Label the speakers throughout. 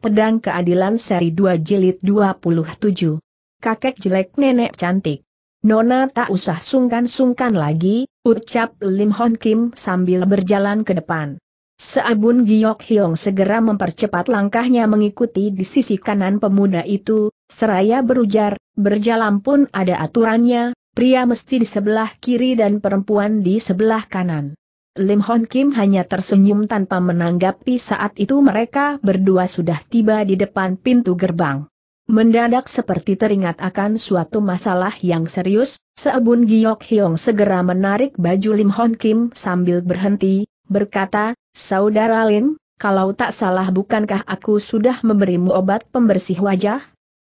Speaker 1: Pedang Keadilan Seri 2 Jilid 27. Kakek jelek nenek cantik. Nona tak usah sungkan-sungkan lagi, ucap Lim Hon Kim sambil berjalan ke depan. Seabun Giok Hyong segera mempercepat langkahnya mengikuti di sisi kanan pemuda itu, seraya berujar, berjalan pun ada aturannya, pria mesti di sebelah kiri dan perempuan di sebelah kanan. Lim Hon Kim hanya tersenyum tanpa menanggapi saat itu mereka berdua sudah tiba di depan pintu gerbang. Mendadak seperti teringat akan suatu masalah yang serius, Seabun Giok Hyong segera menarik baju Lim Hon Kim sambil berhenti, berkata, Saudara Lim, kalau tak salah bukankah aku sudah memberimu obat pembersih wajah?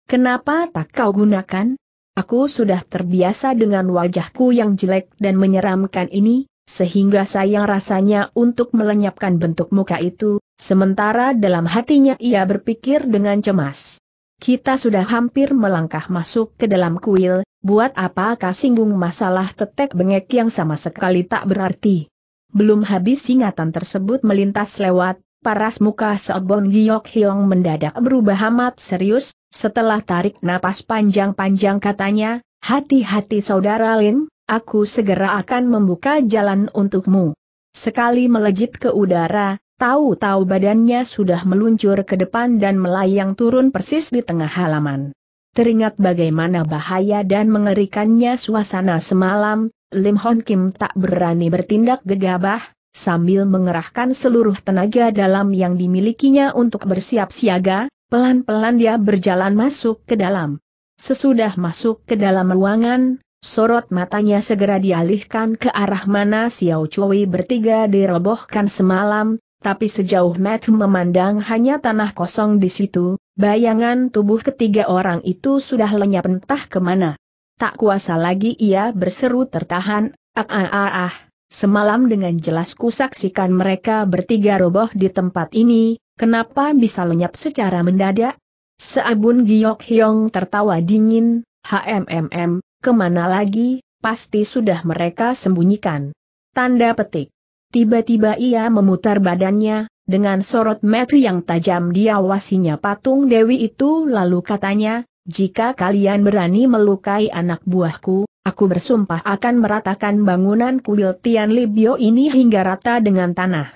Speaker 1: Kenapa tak kau gunakan? Aku sudah terbiasa dengan wajahku yang jelek dan menyeramkan ini, sehingga sayang rasanya untuk melenyapkan bentuk muka itu, sementara dalam hatinya ia berpikir dengan cemas. Kita sudah hampir melangkah masuk ke dalam kuil, buat apakah singgung masalah tetek bengek yang sama sekali tak berarti. Belum habis ingatan tersebut melintas lewat, paras muka Seobon Giok Hyong mendadak berubah amat serius, setelah tarik napas panjang-panjang katanya, hati-hati saudara Lin, aku segera akan membuka jalan untukmu. Sekali melejit ke udara, tahu-tahu badannya sudah meluncur ke depan dan melayang turun persis di tengah halaman. Teringat bagaimana bahaya dan mengerikannya suasana semalam, Lim Hon Kim tak berani bertindak gegabah, sambil mengerahkan seluruh tenaga dalam yang dimilikinya untuk bersiap siaga, pelan-pelan dia berjalan masuk ke dalam. Sesudah masuk ke dalam ruangan, Sorot matanya segera dialihkan ke arah mana Xiao Chui bertiga dirobohkan semalam, tapi sejauh Matt memandang hanya tanah kosong di situ, bayangan tubuh ketiga orang itu sudah lenyap entah kemana. Tak kuasa lagi ia berseru tertahan, ah ah ah ah, semalam dengan jelas kusaksikan mereka bertiga roboh di tempat ini, kenapa bisa lenyap secara mendadak? Seabun Giok Hyong tertawa dingin, HMMM, kemana lagi, pasti sudah mereka sembunyikan. Tanda petik. Tiba-tiba ia memutar badannya, dengan sorot metu yang tajam diawasinya patung Dewi itu lalu katanya, jika kalian berani melukai anak buahku, aku bersumpah akan meratakan bangunan kuil Tian Libyo ini hingga rata dengan tanah.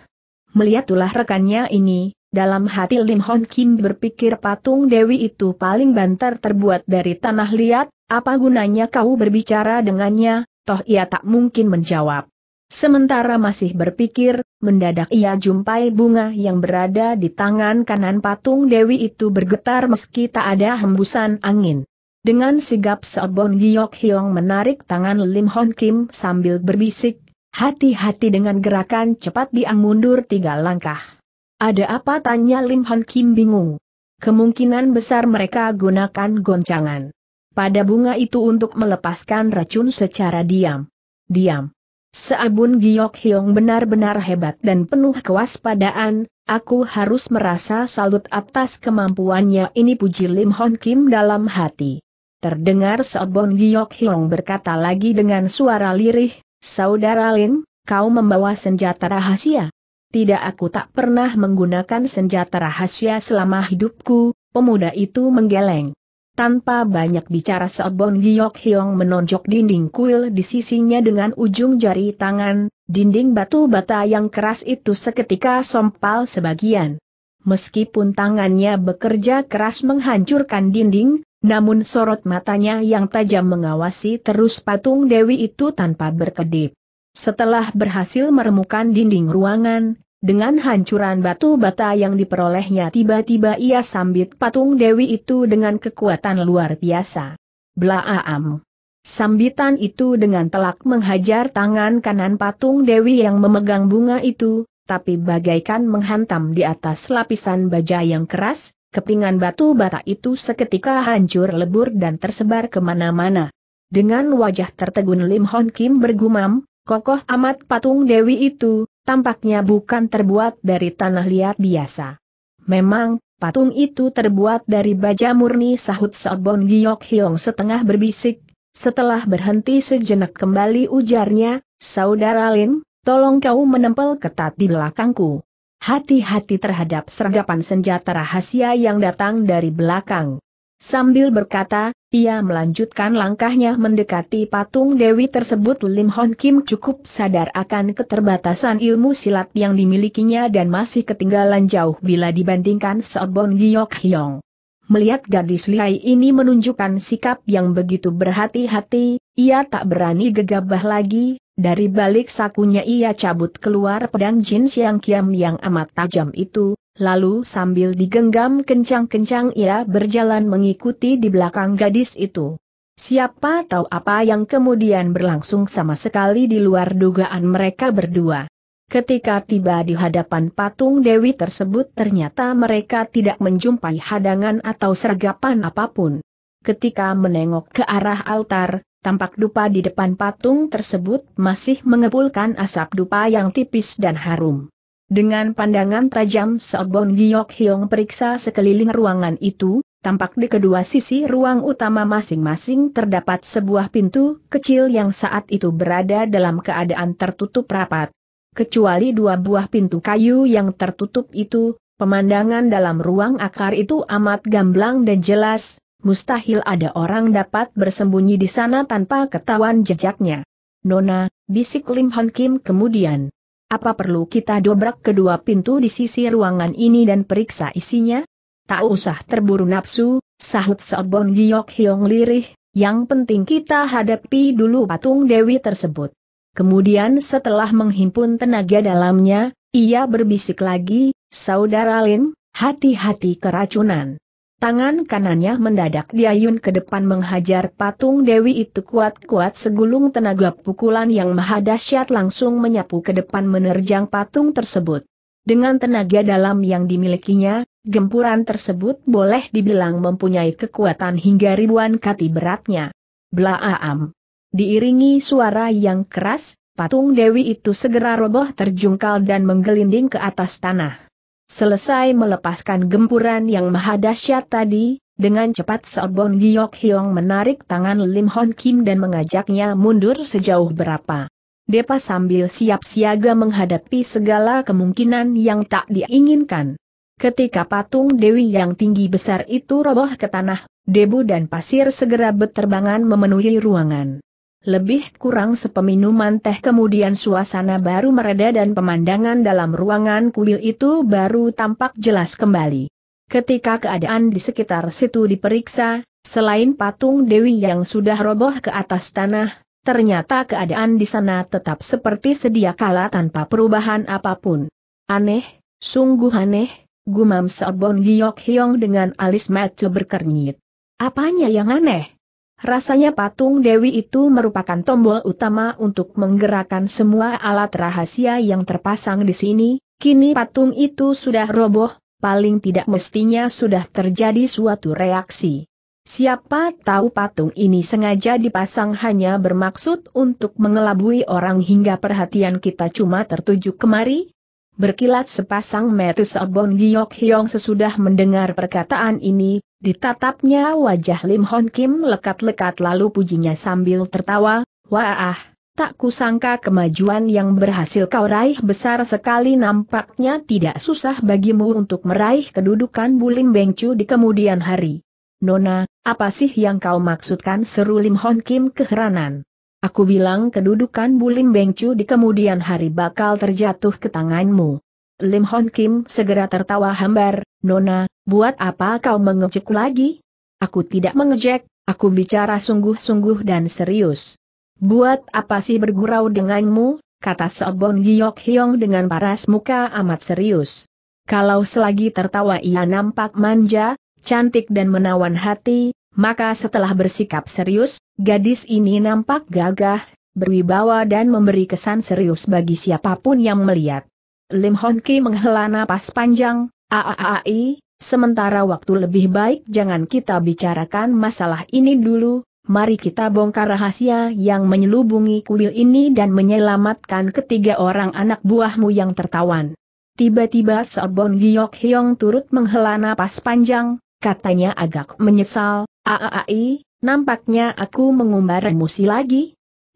Speaker 1: Melihat rekannya ini, dalam hati Lim Hon Kim berpikir patung Dewi itu paling banter terbuat dari tanah liat, apa gunanya kau berbicara dengannya, toh ia tak mungkin menjawab. Sementara masih berpikir, mendadak ia jumpai bunga yang berada di tangan kanan patung Dewi itu bergetar meski tak ada hembusan angin. Dengan sigap Sobon Giok Hyong menarik tangan Lim Hon Kim sambil berbisik, hati-hati dengan gerakan cepat dia mundur tiga langkah. Ada apa tanya Lim Han Kim bingung. Kemungkinan besar mereka gunakan goncangan. Pada bunga itu untuk melepaskan racun secara diam. Diam. Seabun Giok Hyong benar-benar hebat dan penuh kewaspadaan, aku harus merasa salut atas kemampuannya ini puji Lim Hon Kim dalam hati. Terdengar Seabun Giok Hyong berkata lagi dengan suara lirih, Saudara Lin, kau membawa senjata rahasia tidak aku tak pernah menggunakan senjata rahasia selama hidupku, pemuda itu menggeleng. Tanpa banyak bicara Seobon Giok Hyong menonjok dinding kuil di sisinya dengan ujung jari tangan, dinding batu bata yang keras itu seketika sompal sebagian. Meskipun tangannya bekerja keras menghancurkan dinding, namun sorot matanya yang tajam mengawasi terus patung Dewi itu tanpa berkedip. Setelah berhasil meremukan dinding ruangan, dengan hancuran batu bata yang diperolehnya tiba-tiba ia sambit patung Dewi itu dengan kekuatan luar biasa. Blaam. Sambitan itu dengan telak menghajar tangan kanan patung Dewi yang memegang bunga itu, tapi bagaikan menghantam di atas lapisan baja yang keras, kepingan batu bata itu seketika hancur lebur dan tersebar kemana-mana. Dengan wajah tertegun Lim Hon Kim bergumam, Kokoh amat patung Dewi itu, tampaknya bukan terbuat dari tanah liat biasa. Memang, patung itu terbuat dari baja murni sahut Sobon Giok Hiong setengah berbisik, setelah berhenti sejenak kembali ujarnya, Saudara Lin, tolong kau menempel ketat di belakangku. Hati-hati terhadap sergapan senjata rahasia yang datang dari belakang. Sambil berkata, ia melanjutkan langkahnya mendekati patung Dewi tersebut Lim Hon Kim cukup sadar akan keterbatasan ilmu silat yang dimilikinya dan masih ketinggalan jauh bila dibandingkan Seobon Giyok Hyong. Melihat gadis lihai ini menunjukkan sikap yang begitu berhati-hati, ia tak berani gegabah lagi, dari balik sakunya ia cabut keluar pedang jin siang kiam yang amat tajam itu, Lalu sambil digenggam kencang-kencang ia berjalan mengikuti di belakang gadis itu. Siapa tahu apa yang kemudian berlangsung sama sekali di luar dugaan mereka berdua. Ketika tiba di hadapan patung Dewi tersebut ternyata mereka tidak menjumpai hadangan atau sergapan apapun. Ketika menengok ke arah altar, tampak dupa di depan patung tersebut masih mengepulkan asap dupa yang tipis dan harum. Dengan pandangan tajam Sobon Giok Hyong periksa sekeliling ruangan itu, tampak di kedua sisi ruang utama masing-masing terdapat sebuah pintu kecil yang saat itu berada dalam keadaan tertutup rapat. Kecuali dua buah pintu kayu yang tertutup itu, pemandangan dalam ruang akar itu amat gamblang dan jelas, mustahil ada orang dapat bersembunyi di sana tanpa ketahuan jejaknya. Nona, bisik Lim Hon Kim kemudian. Apa perlu kita dobrak kedua pintu di sisi ruangan ini dan periksa isinya? Tak usah terburu nafsu, sahut Sobon Giok Hiong lirih, yang penting kita hadapi dulu patung Dewi tersebut. Kemudian setelah menghimpun tenaga dalamnya, ia berbisik lagi, Saudara Lin, hati-hati keracunan. Tangan kanannya mendadak diayun ke depan menghajar patung Dewi itu kuat-kuat segulung tenaga pukulan yang maha dahsyat langsung menyapu ke depan menerjang patung tersebut. Dengan tenaga dalam yang dimilikinya, gempuran tersebut boleh dibilang mempunyai kekuatan hingga ribuan kati beratnya. Blaam! Diiringi suara yang keras, patung Dewi itu segera roboh terjungkal dan menggelinding ke atas tanah. Selesai melepaskan gempuran yang maha dahsyat tadi, dengan cepat Seobong Giok Hyong menarik tangan Lim Hon Kim dan mengajaknya mundur sejauh berapa. Depa sambil siap siaga menghadapi segala kemungkinan yang tak diinginkan. Ketika patung Dewi yang tinggi besar itu roboh ke tanah, debu dan pasir segera berterbangan memenuhi ruangan. Lebih kurang sepeminuman teh kemudian suasana baru mereda dan pemandangan dalam ruangan kuil itu baru tampak jelas kembali. Ketika keadaan di sekitar situ diperiksa, selain patung Dewi yang sudah roboh ke atas tanah, ternyata keadaan di sana tetap seperti sedia kala tanpa perubahan apapun. Aneh, sungguh aneh, gumam Seobon Giok Hyong dengan alis maco berkernyit. Apanya yang aneh? Rasanya patung Dewi itu merupakan tombol utama untuk menggerakkan semua alat rahasia yang terpasang di sini, kini patung itu sudah roboh, paling tidak mestinya sudah terjadi suatu reaksi. Siapa tahu patung ini sengaja dipasang hanya bermaksud untuk mengelabui orang hingga perhatian kita cuma tertuju kemari, Berkilat sepasang mata Seobon Giok Hyong sesudah mendengar perkataan ini, ditatapnya wajah Lim Hon Kim lekat-lekat lalu pujinya sambil tertawa, Wah, tak kusangka kemajuan yang berhasil kau raih besar sekali nampaknya tidak susah bagimu untuk meraih kedudukan Bulim Bengcu di kemudian hari. Nona, apa sih yang kau maksudkan seru Lim Hon Kim keheranan? Aku bilang kedudukan Bulim Bengcu di kemudian hari bakal terjatuh ke tanganmu. Lim Hon Kim segera tertawa hambar, Nona, buat apa kau mengejek lagi? Aku tidak mengejek, aku bicara sungguh-sungguh dan serius. Buat apa sih bergurau denganmu, kata Seobon Giok Hyong dengan paras muka amat serius. Kalau selagi tertawa ia nampak manja, cantik dan menawan hati, maka setelah bersikap serius, gadis ini nampak gagah, berwibawa dan memberi kesan serius bagi siapapun yang melihat. Lim Hon Ki menghela napas panjang, aaai, sementara waktu lebih baik jangan kita bicarakan masalah ini dulu, mari kita bongkar rahasia yang menyelubungi kuil ini dan menyelamatkan ketiga orang anak buahmu yang tertawan. Tiba-tiba Sobon Giok Hyong turut menghela napas panjang, katanya agak menyesal, Aai, nampaknya aku mengumbar emosi lagi.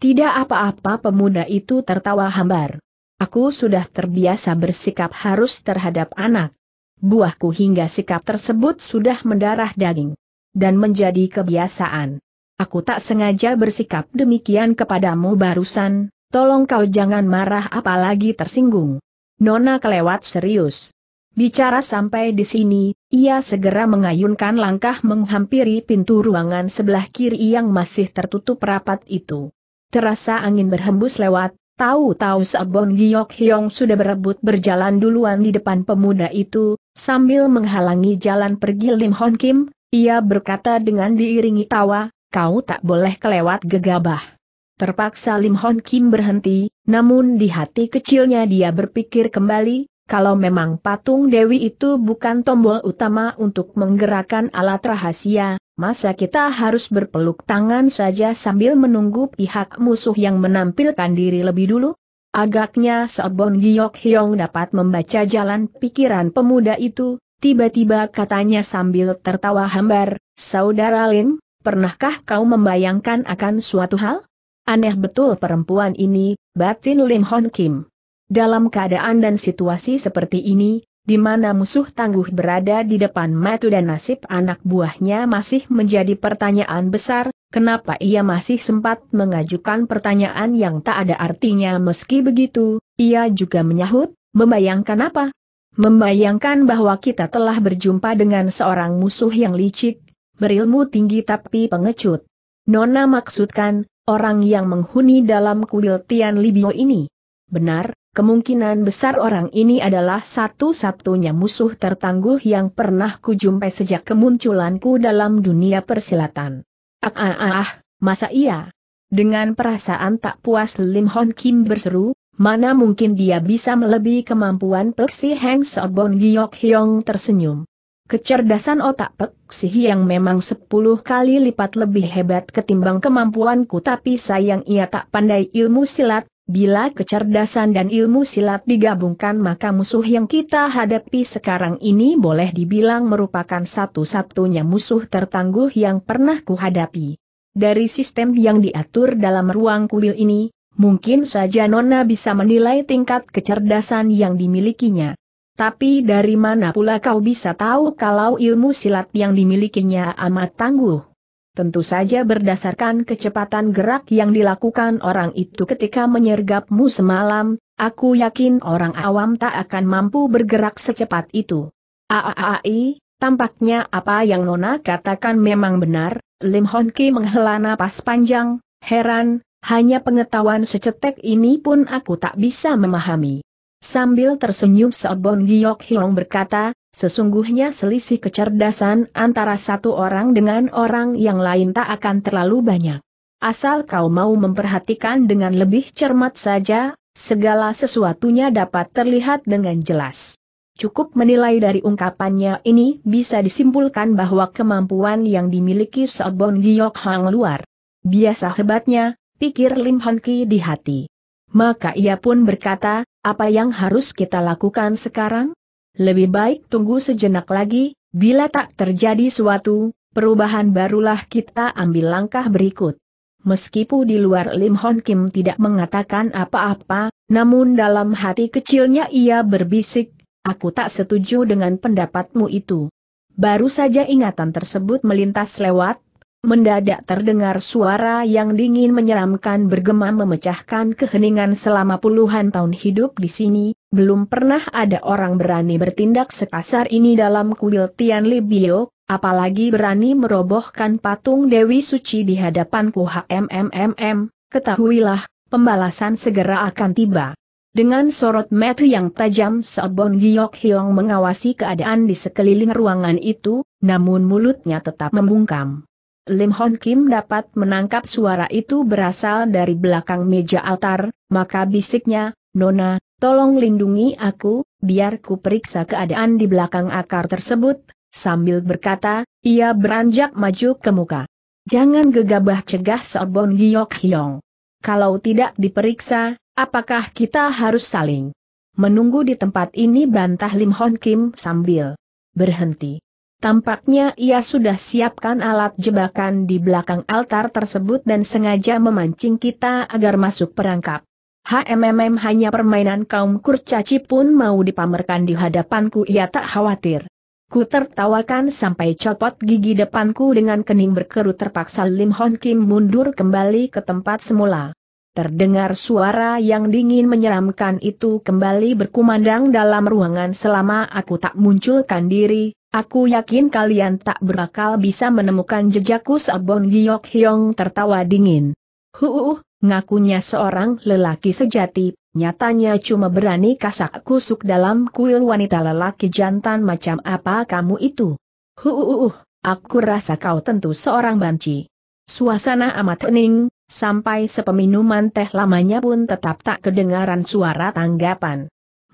Speaker 1: Tidak apa-apa pemuda itu tertawa hambar. Aku sudah terbiasa bersikap harus terhadap anak. Buahku hingga sikap tersebut sudah mendarah daging. Dan menjadi kebiasaan. Aku tak sengaja bersikap demikian kepadamu barusan, tolong kau jangan marah apalagi tersinggung. Nona kelewat serius. Bicara sampai di sini, ia segera mengayunkan langkah menghampiri pintu ruangan sebelah kiri yang masih tertutup rapat itu. Terasa angin berhembus lewat, tahu-tahu Sabon Giok Hyong sudah berebut berjalan duluan di depan pemuda itu, sambil menghalangi jalan pergi Lim Hon Kim, ia berkata dengan diiringi tawa, kau tak boleh kelewat gegabah. Terpaksa Lim Hon Kim berhenti, namun di hati kecilnya dia berpikir kembali, kalau memang patung Dewi itu bukan tombol utama untuk menggerakkan alat rahasia, masa kita harus berpeluk tangan saja sambil menunggu pihak musuh yang menampilkan diri lebih dulu? Agaknya Sobon Giok Hyong dapat membaca jalan pikiran pemuda itu, tiba-tiba katanya sambil tertawa hambar, Saudara Lin, pernahkah kau membayangkan akan suatu hal? Aneh betul perempuan ini, batin Lim Hon Kim. Dalam keadaan dan situasi seperti ini, di mana musuh tangguh berada di depan matu dan nasib anak buahnya masih menjadi pertanyaan besar, kenapa ia masih sempat mengajukan pertanyaan yang tak ada artinya meski begitu, ia juga menyahut, membayangkan apa? Membayangkan bahwa kita telah berjumpa dengan seorang musuh yang licik, berilmu tinggi tapi pengecut. Nona maksudkan, orang yang menghuni dalam kuil Tian Libio ini. Benar, Kemungkinan besar orang ini adalah satu-satunya musuh tertangguh yang pernah kujumpai sejak kemunculanku dalam dunia persilatan. Ah, ah, ah, ah, masa iya? Dengan perasaan tak puas Lim Hon Kim berseru, mana mungkin dia bisa melebihi kemampuan Pek Si Heng Sobon Giok Hyong tersenyum. Kecerdasan otak Pek Si yang memang sepuluh kali lipat lebih hebat ketimbang kemampuanku tapi sayang ia tak pandai ilmu silat, Bila kecerdasan dan ilmu silat digabungkan maka musuh yang kita hadapi sekarang ini boleh dibilang merupakan satu-satunya musuh tertangguh yang pernah kuhadapi. Dari sistem yang diatur dalam ruang kuil ini, mungkin saja Nona bisa menilai tingkat kecerdasan yang dimilikinya. Tapi dari mana pula kau bisa tahu kalau ilmu silat yang dimilikinya amat tangguh? Tentu saja berdasarkan kecepatan gerak yang dilakukan orang itu ketika menyergapmu semalam, aku yakin orang awam tak akan mampu bergerak secepat itu. Aaai, tampaknya apa yang Nona katakan memang benar, Lim Hon Ki menghela napas panjang, heran, hanya pengetahuan secetek ini pun aku tak bisa memahami. Sambil tersenyum Seobon Giok Hiong berkata, Sesungguhnya selisih kecerdasan antara satu orang dengan orang yang lain tak akan terlalu banyak. Asal kau mau memperhatikan dengan lebih cermat saja, segala sesuatunya dapat terlihat dengan jelas. Cukup menilai dari ungkapannya ini bisa disimpulkan bahwa kemampuan yang dimiliki Sobon Giyok Hang luar. Biasa hebatnya, pikir Lim Hon Ki di hati. Maka ia pun berkata, apa yang harus kita lakukan sekarang? Lebih baik tunggu sejenak lagi, bila tak terjadi suatu perubahan barulah kita ambil langkah berikut. Meskipun di luar Lim Hon Kim tidak mengatakan apa-apa, namun dalam hati kecilnya ia berbisik, aku tak setuju dengan pendapatmu itu. Baru saja ingatan tersebut melintas lewat, Mendadak terdengar suara yang dingin menyeramkan bergema memecahkan keheningan selama puluhan tahun hidup di sini, belum pernah ada orang berani bertindak sekasar ini dalam kuil Tian Libio, apalagi berani merobohkan patung Dewi Suci di hadapanku HMMMM, ketahuilah, pembalasan segera akan tiba. Dengan sorot mata yang tajam Seobon Giok Hyong mengawasi keadaan di sekeliling ruangan itu, namun mulutnya tetap membungkam. Lim Hon Kim dapat menangkap suara itu berasal dari belakang meja altar, maka bisiknya, Nona, tolong lindungi aku, biar ku periksa keadaan di belakang akar tersebut, sambil berkata, ia beranjak maju ke muka. Jangan gegabah cegah Sobon Giok Hyong. Kalau tidak diperiksa, apakah kita harus saling menunggu di tempat ini bantah Lim Hon Kim sambil berhenti. Tampaknya ia sudah siapkan alat jebakan di belakang altar tersebut dan sengaja memancing kita agar masuk perangkap. HMMM hanya permainan kaum kurcaci pun mau dipamerkan di hadapanku ia tak khawatir. Ku tertawakan sampai copot gigi depanku dengan kening berkerut terpaksa Lim Hon Kim mundur kembali ke tempat semula. Terdengar suara yang dingin menyeramkan itu kembali berkumandang dalam ruangan selama aku tak munculkan diri, Aku yakin kalian tak berakal bisa menemukan jejakku Sabon Giok Hyong tertawa dingin. Huuuh, ngakunya seorang lelaki sejati, nyatanya cuma berani kasak kusuk dalam kuil wanita lelaki jantan macam apa kamu itu. Huuuh, aku rasa kau tentu seorang banci. Suasana amat hening, sampai sepeminuman teh lamanya pun tetap tak kedengaran suara tanggapan.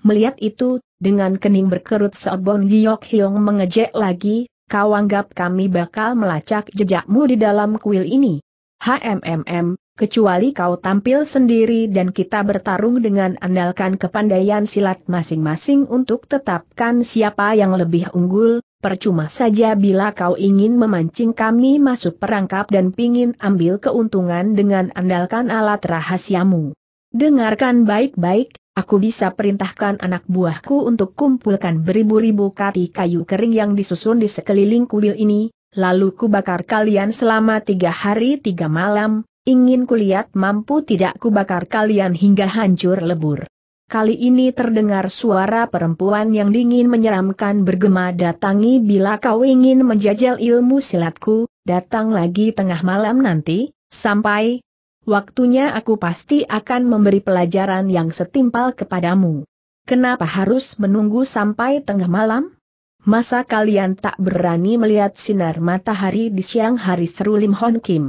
Speaker 1: Melihat itu, dengan kening berkerut Seobong Giok Hiong mengejek lagi, kau anggap kami bakal melacak jejakmu di dalam kuil ini. HMMM, kecuali kau tampil sendiri dan kita bertarung dengan andalkan kepandaian silat masing-masing untuk tetapkan siapa yang lebih unggul, percuma saja bila kau ingin memancing kami masuk perangkap dan pingin ambil keuntungan dengan andalkan alat rahasiamu. Dengarkan baik-baik, aku bisa perintahkan anak buahku untuk kumpulkan beribu-ribu kati kayu kering yang disusun di sekeliling kuil ini, lalu kubakar kalian selama tiga hari tiga malam, ingin kulihat mampu tidak kubakar kalian hingga hancur lebur. Kali ini terdengar suara perempuan yang dingin menyeramkan bergema datangi bila kau ingin menjajal ilmu silatku, datang lagi tengah malam nanti, sampai, waktunya aku pasti akan memberi pelajaran yang setimpal kepadamu. Kenapa harus menunggu sampai tengah malam? Masa kalian tak berani melihat sinar matahari di siang hari seru Lim Hon Kim?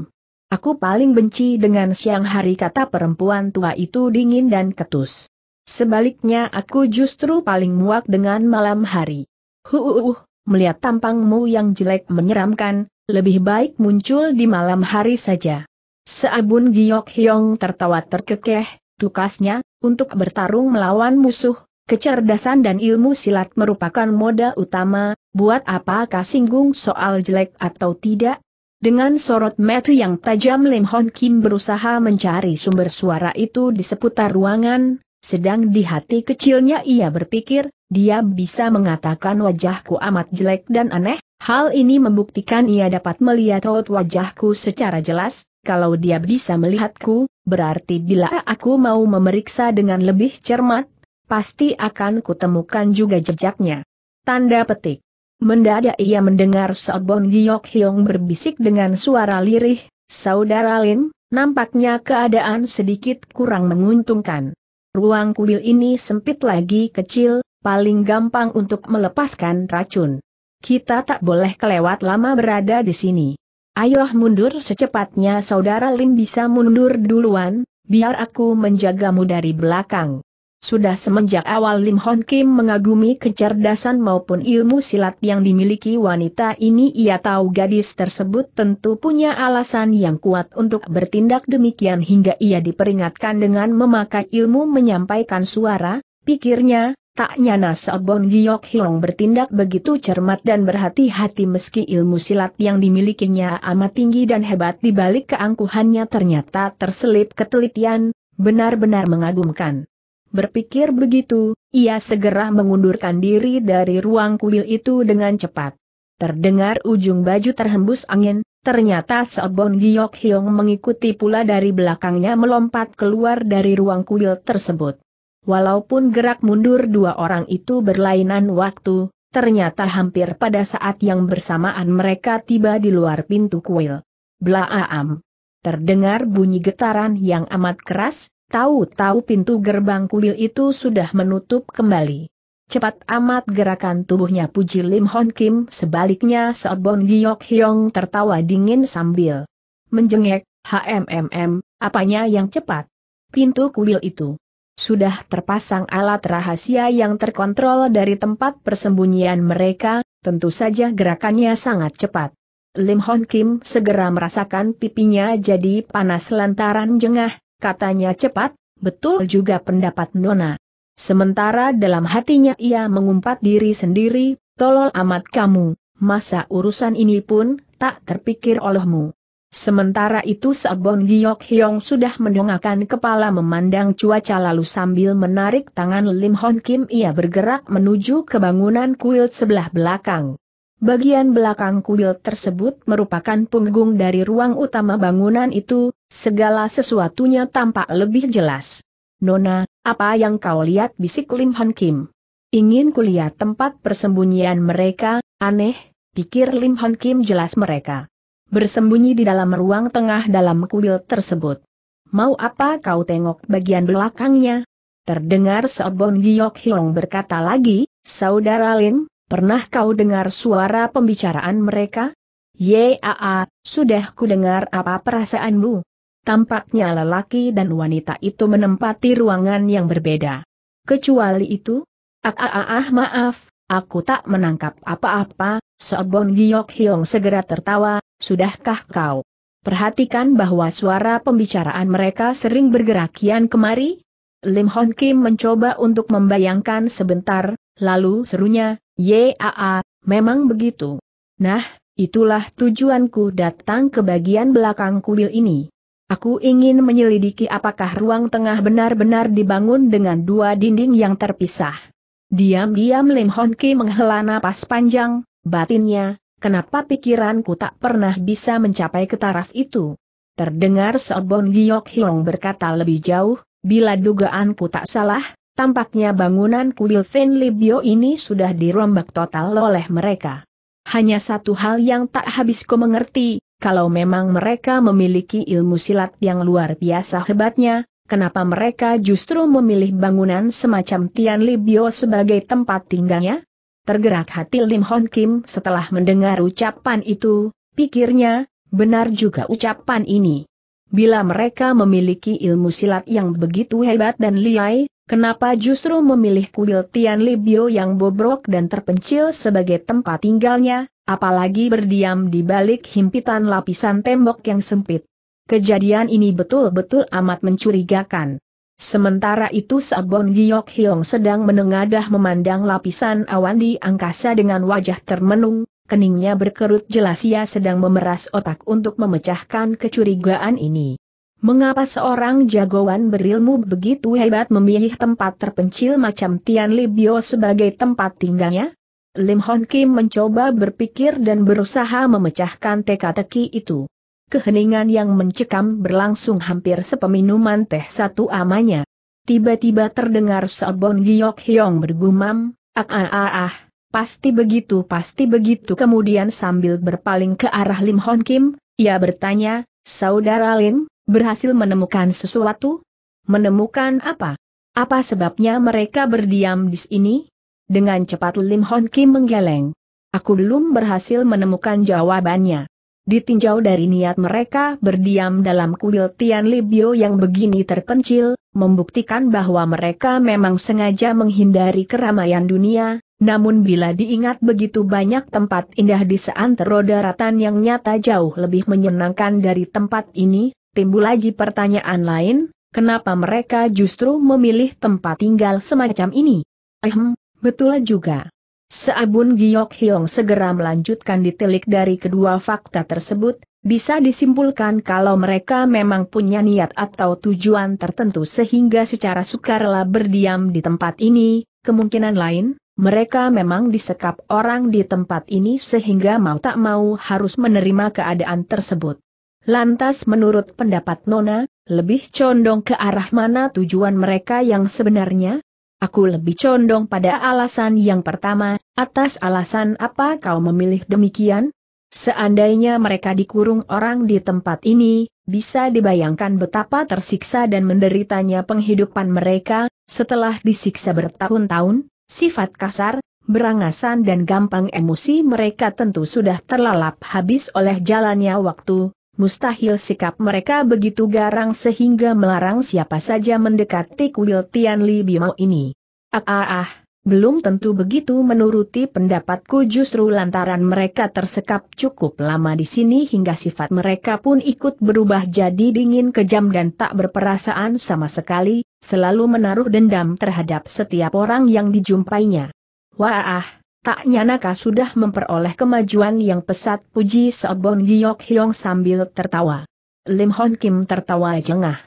Speaker 1: Aku paling benci dengan siang hari kata perempuan tua itu dingin dan ketus. Sebaliknya aku justru paling muak dengan malam hari. Huuuh, melihat tampangmu yang jelek menyeramkan, lebih baik muncul di malam hari saja. Seabun Giok Hyong tertawa terkekeh, tukasnya, untuk bertarung melawan musuh, kecerdasan dan ilmu silat merupakan modal utama, buat apakah singgung soal jelek atau tidak? Dengan sorot metu yang tajam Lim Hon Kim berusaha mencari sumber suara itu di seputar ruangan, sedang di hati kecilnya ia berpikir, dia bisa mengatakan wajahku amat jelek dan aneh, hal ini membuktikan ia dapat melihat wajahku secara jelas, kalau dia bisa melihatku, berarti bila aku mau memeriksa dengan lebih cermat, pasti akan kutemukan juga jejaknya. Tanda petik. Mendadak ia mendengar Sobon Giok Hyong berbisik dengan suara lirih, Saudara Lin, nampaknya keadaan sedikit kurang menguntungkan. Ruang kuil ini sempit lagi kecil, paling gampang untuk melepaskan racun. Kita tak boleh kelewat lama berada di sini. Ayoh mundur secepatnya saudara Lin bisa mundur duluan, biar aku menjagamu dari belakang. Sudah semenjak awal Lim Hon Kim mengagumi kecerdasan maupun ilmu silat yang dimiliki wanita ini ia tahu gadis tersebut tentu punya alasan yang kuat untuk bertindak demikian hingga ia diperingatkan dengan memakai ilmu menyampaikan suara, pikirnya, Tak nyana Sobon Giok Hiong bertindak begitu cermat dan berhati-hati meski ilmu silat yang dimilikinya amat tinggi dan hebat di balik keangkuhannya ternyata terselip ketelitian, benar-benar mengagumkan. Berpikir begitu, ia segera mengundurkan diri dari ruang kuil itu dengan cepat. Terdengar ujung baju terhembus angin, ternyata Sobon Giok Hiong mengikuti pula dari belakangnya melompat keluar dari ruang kuil tersebut. Walaupun gerak mundur dua orang itu berlainan waktu, ternyata hampir pada saat yang bersamaan mereka tiba di luar pintu kuil. Blaam! Terdengar bunyi getaran yang amat keras, tahu-tahu pintu gerbang kuil itu sudah menutup kembali. Cepat amat gerakan tubuhnya Puji Lim Hon Kim sebaliknya Bon Giok Hyong tertawa dingin sambil menjengek, HMMM, apanya yang cepat? Pintu kuil itu. Sudah terpasang alat rahasia yang terkontrol dari tempat persembunyian mereka, tentu saja gerakannya sangat cepat. Lim Hon Kim segera merasakan pipinya jadi panas lantaran jengah, katanya cepat, betul juga pendapat Nona. Sementara dalam hatinya ia mengumpat diri sendiri, tolol amat kamu, masa urusan ini pun tak terpikir olehmu. Sementara itu Sabon Giok Hyong sudah mendongakkan kepala memandang cuaca lalu sambil menarik tangan Lim Hon Kim ia bergerak menuju ke bangunan kuil sebelah belakang. Bagian belakang kuil tersebut merupakan punggung dari ruang utama bangunan itu, segala sesuatunya tampak lebih jelas. Nona, apa yang kau lihat bisik Lim Hon Kim? Ingin kulihat tempat persembunyian mereka, aneh, pikir Lim Hon Kim jelas mereka bersembunyi di dalam ruang tengah dalam kuil tersebut. Mau apa kau tengok bagian belakangnya? Terdengar Seobon Giyok Hiong berkata lagi, Saudara Lin, pernah kau dengar suara pembicaraan mereka? Yaa, sudah ku dengar apa perasaanmu? Tampaknya lelaki dan wanita itu menempati ruangan yang berbeda. Kecuali itu, aaah ah, ah, ah, maaf, Aku tak menangkap apa-apa, Sobong Giok Hyong segera tertawa, sudahkah kau? Perhatikan bahwa suara pembicaraan mereka sering bergerak kian kemari? Lim Hon Kim mencoba untuk membayangkan sebentar, lalu serunya, Yaa, memang begitu. Nah, itulah tujuanku datang ke bagian belakang kuil ini. Aku ingin menyelidiki apakah ruang tengah benar-benar dibangun dengan dua dinding yang terpisah. Diam-diam Lim Hon Ki menghela napas panjang, batinnya, kenapa pikiranku tak pernah bisa mencapai ke taraf itu? Terdengar Sobon Giok Hiong berkata lebih jauh, bila dugaanku tak salah, tampaknya bangunan kuil Fen Libyo ini sudah dirombak total oleh mereka. Hanya satu hal yang tak habis ku mengerti, kalau memang mereka memiliki ilmu silat yang luar biasa hebatnya, kenapa mereka justru memilih bangunan semacam Tian Bio sebagai tempat tinggalnya? Tergerak hati Lim Hon Kim setelah mendengar ucapan itu, pikirnya, benar juga ucapan ini. Bila mereka memiliki ilmu silat yang begitu hebat dan liai, kenapa justru memilih kuil Tian Bio yang bobrok dan terpencil sebagai tempat tinggalnya, apalagi berdiam di balik himpitan lapisan tembok yang sempit? Kejadian ini betul-betul amat mencurigakan. Sementara itu Sabon Giok Hiong sedang menengadah memandang lapisan awan di angkasa dengan wajah termenung, keningnya berkerut jelas ia sedang memeras otak untuk memecahkan kecurigaan ini. Mengapa seorang jagoan berilmu begitu hebat memilih tempat terpencil macam Tian sebagai tempat tinggalnya? Lim Hon Kim mencoba berpikir dan berusaha memecahkan teka-teki itu. Keheningan yang mencekam berlangsung hampir sepeminuman teh satu amanya. Tiba-tiba terdengar Sobon Giok Hyong bergumam, ah ah ah ah, pasti begitu pasti begitu. Kemudian sambil berpaling ke arah Lim Hon Kim, ia bertanya, Saudara Lim, berhasil menemukan sesuatu? Menemukan apa? Apa sebabnya mereka berdiam di sini? Dengan cepat Lim Hon Kim menggeleng. Aku belum berhasil menemukan jawabannya. Ditinjau dari niat mereka berdiam dalam kuil Tian Libio yang begini terpencil, membuktikan bahwa mereka memang sengaja menghindari keramaian dunia, namun bila diingat begitu banyak tempat indah di seantero daratan yang nyata jauh lebih menyenangkan dari tempat ini, timbul lagi pertanyaan lain, kenapa mereka justru memilih tempat tinggal semacam ini? Ehem, betul juga. Seabun Giok Hyong segera melanjutkan ditelik dari kedua fakta tersebut, bisa disimpulkan kalau mereka memang punya niat atau tujuan tertentu sehingga secara sukarela berdiam di tempat ini, kemungkinan lain, mereka memang disekap orang di tempat ini sehingga mau tak mau harus menerima keadaan tersebut. Lantas menurut pendapat Nona, lebih condong ke arah mana tujuan mereka yang sebenarnya? Aku lebih condong pada alasan yang pertama, atas alasan apa kau memilih demikian? Seandainya mereka dikurung orang di tempat ini, bisa dibayangkan betapa tersiksa dan menderitanya penghidupan mereka, setelah disiksa bertahun-tahun, sifat kasar, berangasan dan gampang emosi mereka tentu sudah terlalap habis oleh jalannya waktu, mustahil sikap mereka begitu garang sehingga melarang siapa saja mendekati kuil Tian Li Bimo ini. Ah ah ah, belum tentu begitu menuruti pendapatku justru lantaran mereka tersekap cukup lama di sini hingga sifat mereka pun ikut berubah jadi dingin kejam dan tak berperasaan sama sekali, selalu menaruh dendam terhadap setiap orang yang dijumpainya. Wah ah, ah. Tak nyanaka sudah memperoleh kemajuan yang pesat puji Sobon Giyok Hyong sambil tertawa. Lim Hon Kim tertawa jengah.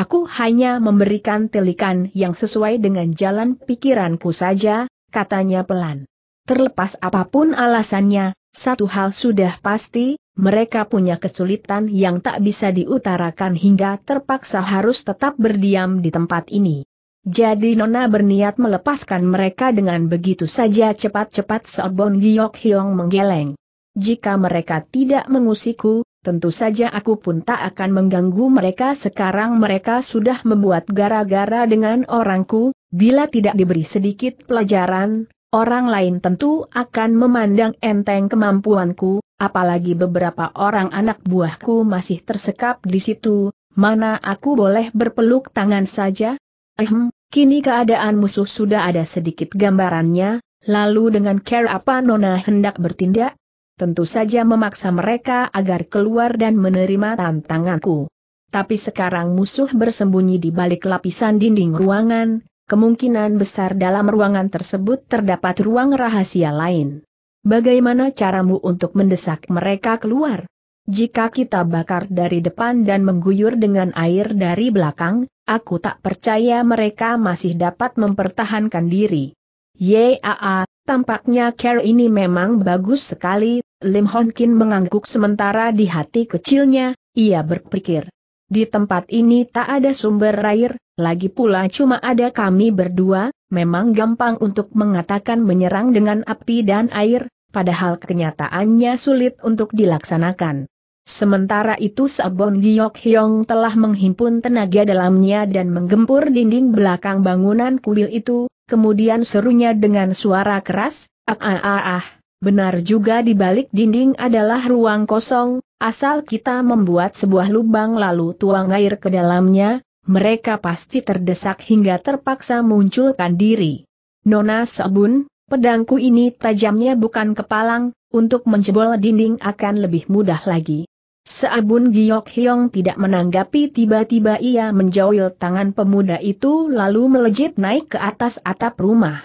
Speaker 1: Aku hanya memberikan telikan yang sesuai dengan jalan pikiranku saja, katanya pelan. Terlepas apapun alasannya, satu hal sudah pasti, mereka punya kesulitan yang tak bisa diutarakan hingga terpaksa harus tetap berdiam di tempat ini. Jadi Nona berniat melepaskan mereka dengan begitu saja cepat-cepat Sobon Giok Hiong menggeleng. Jika mereka tidak mengusiku, tentu saja aku pun tak akan mengganggu mereka sekarang mereka sudah membuat gara-gara dengan orangku, bila tidak diberi sedikit pelajaran, orang lain tentu akan memandang enteng kemampuanku, apalagi beberapa orang anak buahku masih tersekap di situ, mana aku boleh berpeluk tangan saja, Ehem, kini keadaan musuh sudah ada sedikit gambarannya, lalu dengan care apa Nona hendak bertindak? Tentu saja memaksa mereka agar keluar dan menerima tantanganku. Tapi sekarang musuh bersembunyi di balik lapisan dinding ruangan, kemungkinan besar dalam ruangan tersebut terdapat ruang rahasia lain. Bagaimana caramu untuk mendesak mereka keluar? Jika kita bakar dari depan dan mengguyur dengan air dari belakang, aku tak percaya mereka masih dapat mempertahankan diri. Yaa, tampaknya care ini memang bagus sekali, Lim Honkin mengangguk sementara di hati kecilnya, ia berpikir. Di tempat ini tak ada sumber air, lagi pula cuma ada kami berdua, memang gampang untuk mengatakan menyerang dengan api dan air, padahal kenyataannya sulit untuk dilaksanakan. Sementara itu Sabon Giok Hyong telah menghimpun tenaga dalamnya dan menggempur dinding belakang bangunan kuil itu, kemudian serunya dengan suara keras, ah ah ah ah, benar juga di balik dinding adalah ruang kosong, asal kita membuat sebuah lubang lalu tuang air ke dalamnya, mereka pasti terdesak hingga terpaksa munculkan diri. Nona Sabun, pedangku ini tajamnya bukan kepalang, untuk menjebol dinding akan lebih mudah lagi. Seabun Giok Hyong tidak menanggapi tiba-tiba ia menjauhil tangan pemuda itu lalu melejit naik ke atas atap rumah.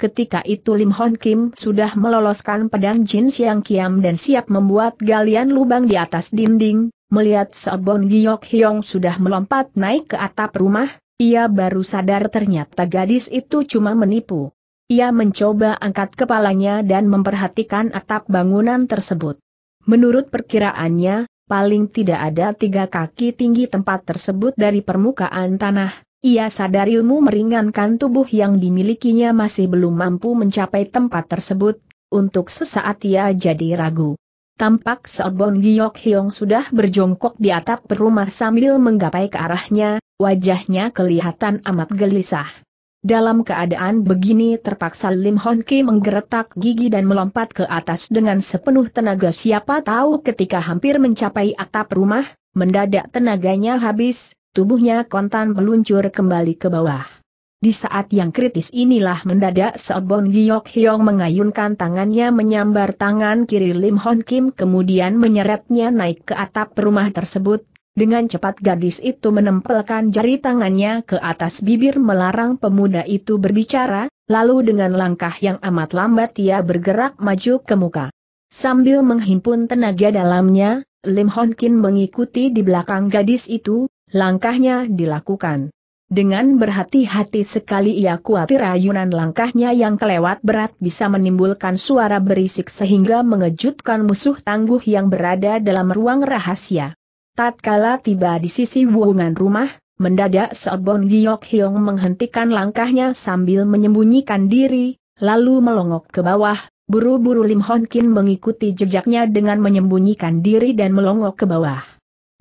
Speaker 1: Ketika itu Lim Hon Kim sudah meloloskan pedang Jin Siang Kiam dan siap membuat galian lubang di atas dinding, melihat Seabun Giok Hyong sudah melompat naik ke atap rumah, ia baru sadar ternyata gadis itu cuma menipu. Ia mencoba angkat kepalanya dan memperhatikan atap bangunan tersebut. Menurut perkiraannya, paling tidak ada tiga kaki tinggi tempat tersebut dari permukaan tanah, ia sadar ilmu meringankan tubuh yang dimilikinya masih belum mampu mencapai tempat tersebut, untuk sesaat ia jadi ragu. Tampak Seobong Giok Hyong sudah berjongkok di atap perumah sambil menggapai ke arahnya, wajahnya kelihatan amat gelisah. Dalam keadaan begini terpaksa Lim Hon Ki menggeretak gigi dan melompat ke atas dengan sepenuh tenaga siapa tahu ketika hampir mencapai atap rumah, mendadak tenaganya habis, tubuhnya kontan meluncur kembali ke bawah. Di saat yang kritis inilah mendadak Seobon Giok Hyong mengayunkan tangannya menyambar tangan kiri Lim Hon Kim kemudian menyeretnya naik ke atap rumah tersebut, dengan cepat gadis itu menempelkan jari tangannya ke atas bibir melarang pemuda itu berbicara, lalu dengan langkah yang amat lambat ia bergerak maju ke muka. Sambil menghimpun tenaga dalamnya, Lim Hon Kin mengikuti di belakang gadis itu, langkahnya dilakukan. Dengan berhati-hati sekali ia khawatir ayunan langkahnya yang kelewat berat bisa menimbulkan suara berisik sehingga mengejutkan musuh tangguh yang berada dalam ruang rahasia. Tatkala tiba di sisi wuungan rumah, mendadak Seobon Giok Hyong menghentikan langkahnya sambil menyembunyikan diri, lalu melongok ke bawah, buru-buru Lim Hon Kin mengikuti jejaknya dengan menyembunyikan diri dan melongok ke bawah.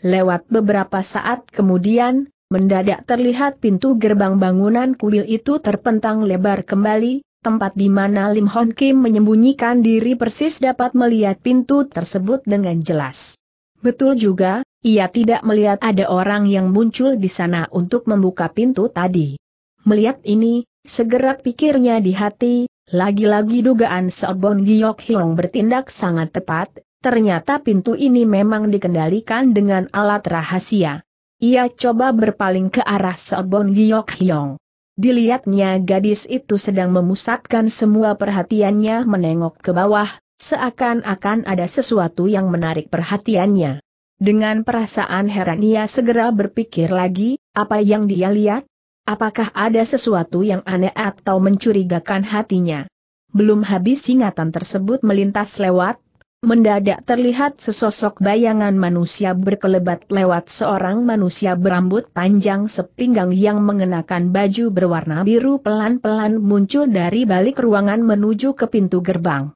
Speaker 1: Lewat beberapa saat kemudian, mendadak terlihat pintu gerbang bangunan kuil itu terpentang lebar kembali, tempat di mana Lim Hon Kim menyembunyikan diri persis dapat melihat pintu tersebut dengan jelas. Betul juga, ia tidak melihat ada orang yang muncul di sana untuk membuka pintu tadi. Melihat ini, segera pikirnya di hati, lagi-lagi dugaan Seobong Giok Hiong bertindak sangat tepat, ternyata pintu ini memang dikendalikan dengan alat rahasia. Ia coba berpaling ke arah Seobong Giok Hiong. Dilihatnya gadis itu sedang memusatkan semua perhatiannya menengok ke bawah, Seakan-akan ada sesuatu yang menarik perhatiannya. Dengan perasaan heran ia segera berpikir lagi, apa yang dia lihat? Apakah ada sesuatu yang aneh atau mencurigakan hatinya? Belum habis ingatan tersebut melintas lewat, mendadak terlihat sesosok bayangan manusia berkelebat lewat seorang manusia berambut panjang sepinggang yang mengenakan baju berwarna biru pelan-pelan muncul dari balik ruangan menuju ke pintu gerbang.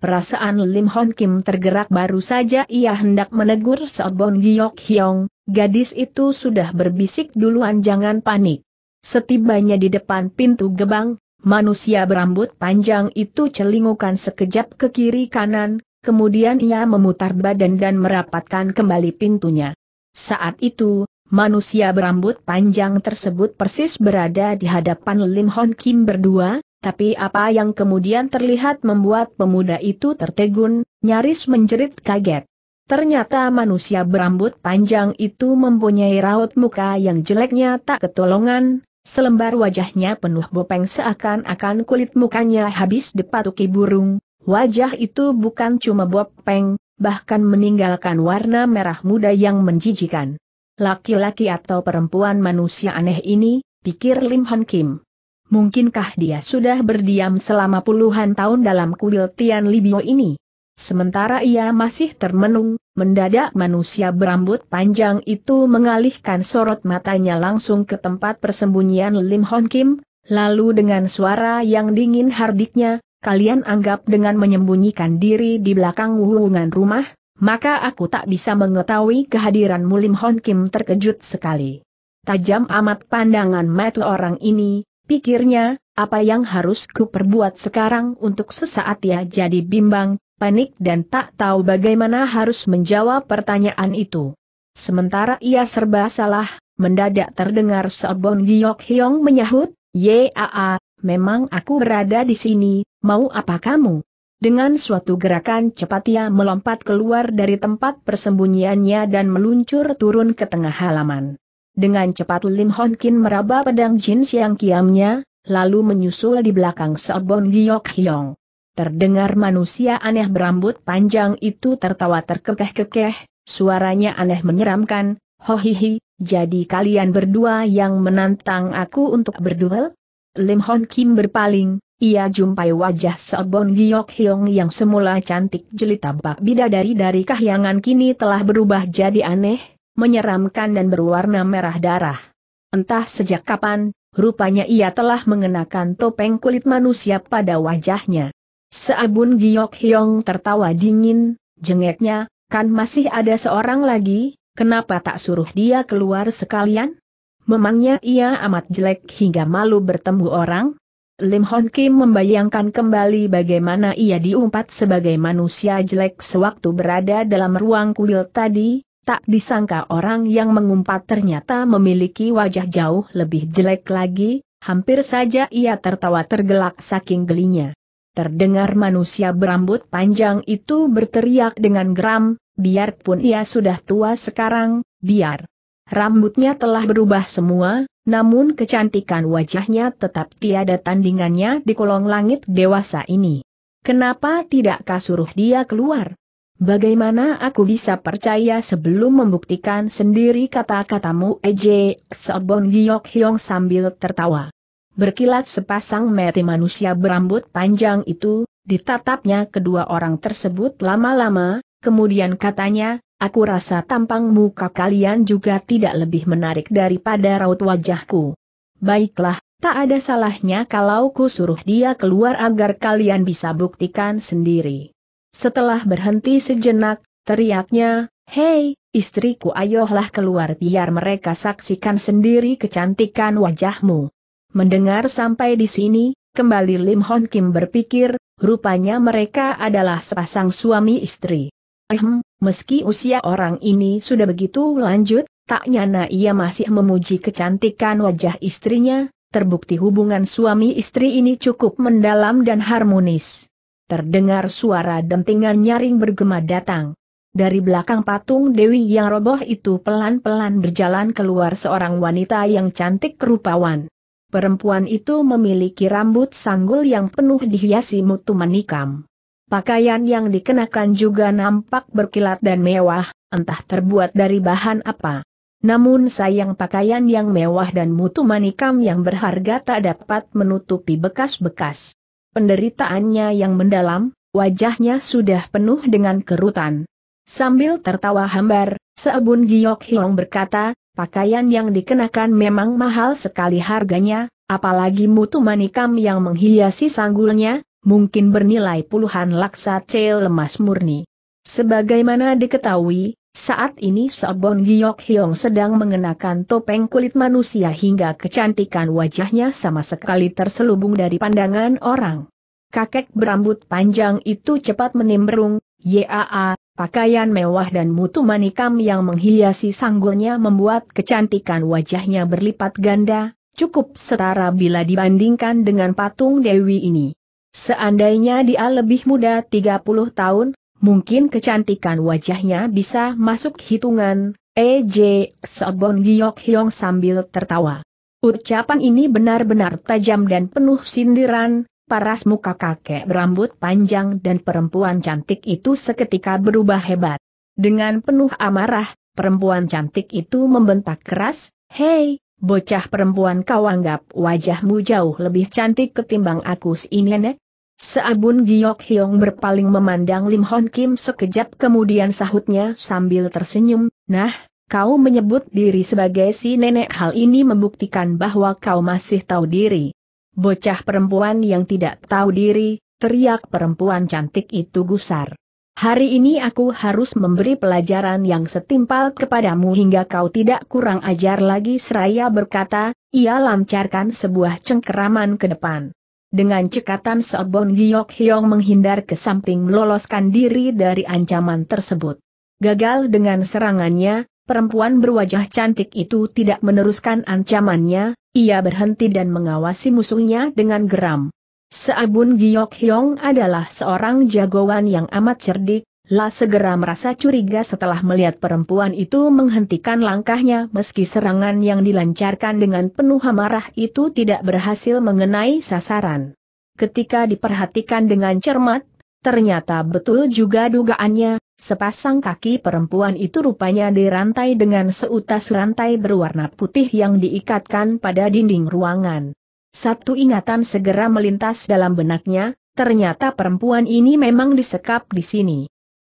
Speaker 1: Perasaan Lim Hon Kim tergerak baru saja ia hendak menegur Sobon Giok Hyong, gadis itu sudah berbisik duluan jangan panik. Setibanya di depan pintu gebang, manusia berambut panjang itu celingukan sekejap ke kiri kanan, kemudian ia memutar badan dan merapatkan kembali pintunya. Saat itu, manusia berambut panjang tersebut persis berada di hadapan Lim Hon Kim berdua, tapi apa yang kemudian terlihat membuat pemuda itu tertegun, nyaris menjerit kaget. Ternyata manusia berambut panjang itu mempunyai raut muka yang jeleknya tak ketolongan, selembar wajahnya penuh bopeng seakan-akan kulit mukanya habis dipatuki burung, wajah itu bukan cuma bopeng, bahkan meninggalkan warna merah muda yang menjijikan. Laki-laki atau perempuan manusia aneh ini, pikir Lim Han Kim. Mungkinkah dia sudah berdiam selama puluhan tahun dalam kuil Tian Libio ini? Sementara ia masih termenung, mendadak manusia berambut panjang itu mengalihkan sorot matanya langsung ke tempat persembunyian Lim Hon Kim, lalu dengan suara yang dingin hardiknya, kalian anggap dengan menyembunyikan diri di belakang wuhungan rumah, maka aku tak bisa mengetahui kehadiranmu Lim Hon Kim terkejut sekali. Tajam amat pandangan mata orang ini, Pikirnya, apa yang harus ku perbuat sekarang untuk sesaat ya jadi bimbang, panik dan tak tahu bagaimana harus menjawab pertanyaan itu. Sementara ia serba salah, mendadak terdengar Sobon Giok Hyong menyahut, Yaa, memang aku berada di sini, mau apa kamu? Dengan suatu gerakan cepat ia melompat keluar dari tempat persembunyiannya dan meluncur turun ke tengah halaman. Dengan cepat Lim Hon Kin meraba pedang Jin Siang Kiamnya, lalu menyusul di belakang Sobon Giok Hyong. Terdengar manusia aneh berambut panjang itu tertawa terkekeh-kekeh, suaranya aneh menyeramkan, hohihi, jadi kalian berdua yang menantang aku untuk berduel? Lim Hon Kim berpaling, ia jumpai wajah Sobon Giok Hyong yang semula cantik jeli tampak bidadari dari kahyangan kini telah berubah jadi aneh, menyeramkan dan berwarna merah darah. Entah sejak kapan, rupanya ia telah mengenakan topeng kulit manusia pada wajahnya. Seabun Giok Hyong tertawa dingin, jengeknya, kan masih ada seorang lagi, kenapa tak suruh dia keluar sekalian? Memangnya ia amat jelek hingga malu bertemu orang? Lim Hon Kim membayangkan kembali bagaimana ia diumpat sebagai manusia jelek sewaktu berada dalam ruang kuil tadi, Tak disangka orang yang mengumpat ternyata memiliki wajah jauh lebih jelek lagi, hampir saja ia tertawa tergelak saking gelinya. Terdengar manusia berambut panjang itu berteriak dengan geram, biarpun ia sudah tua sekarang, biar rambutnya telah berubah semua, namun kecantikan wajahnya tetap tiada tandingannya di kolong langit dewasa ini. Kenapa tidak kasuruh dia keluar? Bagaimana aku bisa percaya sebelum membuktikan sendiri kata-katamu Eje, Sobon Giyok Hyong sambil tertawa. Berkilat sepasang mata manusia berambut panjang itu, ditatapnya kedua orang tersebut lama-lama, kemudian katanya, aku rasa tampang muka kalian juga tidak lebih menarik daripada raut wajahku. Baiklah, tak ada salahnya kalau ku suruh dia keluar agar kalian bisa buktikan sendiri. Setelah berhenti sejenak, teriaknya, Hei, istriku ayolah keluar biar mereka saksikan sendiri kecantikan wajahmu. Mendengar sampai di sini, kembali Lim Hon Kim berpikir, rupanya mereka adalah sepasang suami istri. Ehm, meski usia orang ini sudah begitu lanjut, tak nyana ia masih memuji kecantikan wajah istrinya, terbukti hubungan suami istri ini cukup mendalam dan harmonis terdengar suara dentingan nyaring bergema datang. Dari belakang patung Dewi yang roboh itu pelan-pelan berjalan keluar seorang wanita yang cantik kerupawan. Perempuan itu memiliki rambut sanggul yang penuh dihiasi mutu manikam. Pakaian yang dikenakan juga nampak berkilat dan mewah, entah terbuat dari bahan apa. Namun sayang pakaian yang mewah dan mutu manikam yang berharga tak dapat menutupi bekas-bekas penderitaannya yang mendalam, wajahnya sudah penuh dengan kerutan. Sambil tertawa hambar, Seabun Giok Hiong berkata, pakaian yang dikenakan memang mahal sekali harganya, apalagi mutu manikam yang menghiasi sanggulnya, mungkin bernilai puluhan laksa cel lemas murni. Sebagaimana diketahui, saat ini Sobon Giyok Hyong sedang mengenakan topeng kulit manusia hingga kecantikan wajahnya sama sekali terselubung dari pandangan orang. Kakek berambut panjang itu cepat menimbrung, yaa, pakaian mewah dan mutu manikam yang menghiasi sanggulnya membuat kecantikan wajahnya berlipat ganda, cukup setara bila dibandingkan dengan patung Dewi ini. Seandainya dia lebih muda 30 tahun, Mungkin kecantikan wajahnya bisa masuk hitungan, EJ Sobon Giyok Hyong sambil tertawa. Ucapan ini benar-benar tajam dan penuh sindiran, paras muka kakek berambut panjang dan perempuan cantik itu seketika berubah hebat. Dengan penuh amarah, perempuan cantik itu membentak keras, Hei, bocah perempuan kau anggap wajahmu jauh lebih cantik ketimbang aku si nenek, Seabun Giok Hyong berpaling memandang Lim Hon Kim sekejap kemudian sahutnya sambil tersenyum, Nah, kau menyebut diri sebagai si nenek hal ini membuktikan bahwa kau masih tahu diri. Bocah perempuan yang tidak tahu diri, teriak perempuan cantik itu gusar. Hari ini aku harus memberi pelajaran yang setimpal kepadamu hingga kau tidak kurang ajar lagi seraya berkata, ia lancarkan sebuah cengkeraman ke depan. Dengan cekatan Seobon Giok Hyong menghindar ke samping meloloskan diri dari ancaman tersebut. Gagal dengan serangannya, perempuan berwajah cantik itu tidak meneruskan ancamannya, ia berhenti dan mengawasi musuhnya dengan geram. Seabun Giok Hyong adalah seorang jagoan yang amat cerdik, La segera merasa curiga setelah melihat perempuan itu menghentikan langkahnya meski serangan yang dilancarkan dengan penuh amarah itu tidak berhasil mengenai sasaran. Ketika diperhatikan dengan cermat, ternyata betul juga dugaannya, sepasang kaki perempuan itu rupanya dirantai dengan seutas rantai berwarna putih yang diikatkan pada dinding ruangan. Satu ingatan segera melintas dalam benaknya, ternyata perempuan ini memang disekap di sini.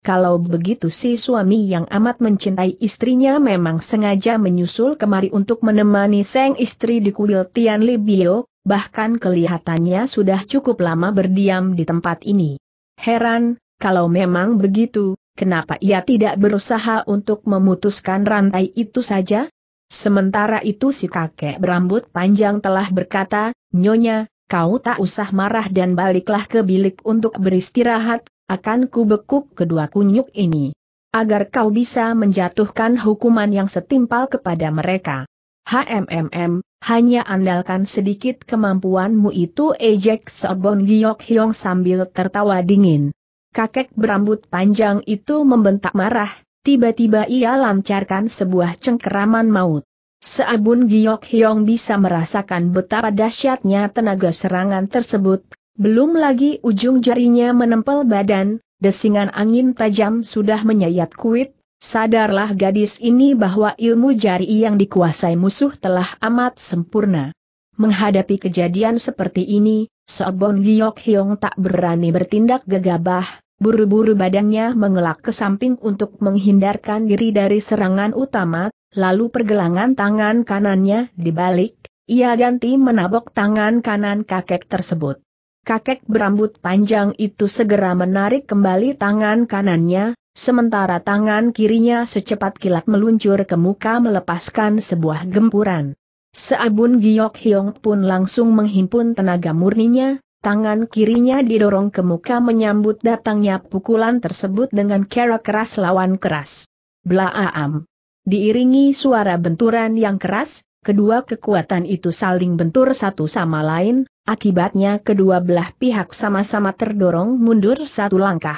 Speaker 1: Kalau begitu si suami yang amat mencintai istrinya memang sengaja menyusul kemari untuk menemani sang istri di kuil Tian Libio, bahkan kelihatannya sudah cukup lama berdiam di tempat ini. Heran, kalau memang begitu, kenapa ia tidak berusaha untuk memutuskan rantai itu saja? Sementara itu si kakek berambut panjang telah berkata, Nyonya, kau tak usah marah dan baliklah ke bilik untuk beristirahat, akan kubekuk kedua kunyuk ini. Agar kau bisa menjatuhkan hukuman yang setimpal kepada mereka. HMMM, hanya andalkan sedikit kemampuanmu itu ejek Sobon Giok Hiong sambil tertawa dingin. Kakek berambut panjang itu membentak marah, tiba-tiba ia lancarkan sebuah cengkeraman maut. Seabun Giok Hiong bisa merasakan betapa dahsyatnya tenaga serangan tersebut belum lagi ujung jarinya menempel badan, desingan angin tajam sudah menyayat kuit, sadarlah gadis ini bahwa ilmu jari yang dikuasai musuh telah amat sempurna. Menghadapi kejadian seperti ini, Sobon Giyok Hyong tak berani bertindak gegabah, buru-buru badannya mengelak ke samping untuk menghindarkan diri dari serangan utama, lalu pergelangan tangan kanannya dibalik, ia ganti menabok tangan kanan kakek tersebut kakek berambut panjang itu segera menarik kembali tangan kanannya, sementara tangan kirinya secepat kilat meluncur ke muka melepaskan sebuah gempuran. Seabun Giok Hyong pun langsung menghimpun tenaga murninya, tangan kirinya didorong ke muka menyambut datangnya pukulan tersebut dengan kera keras lawan keras. Blaaam. Diiringi suara benturan yang keras, kedua kekuatan itu saling bentur satu sama lain, Akibatnya kedua belah pihak sama-sama terdorong mundur satu langkah.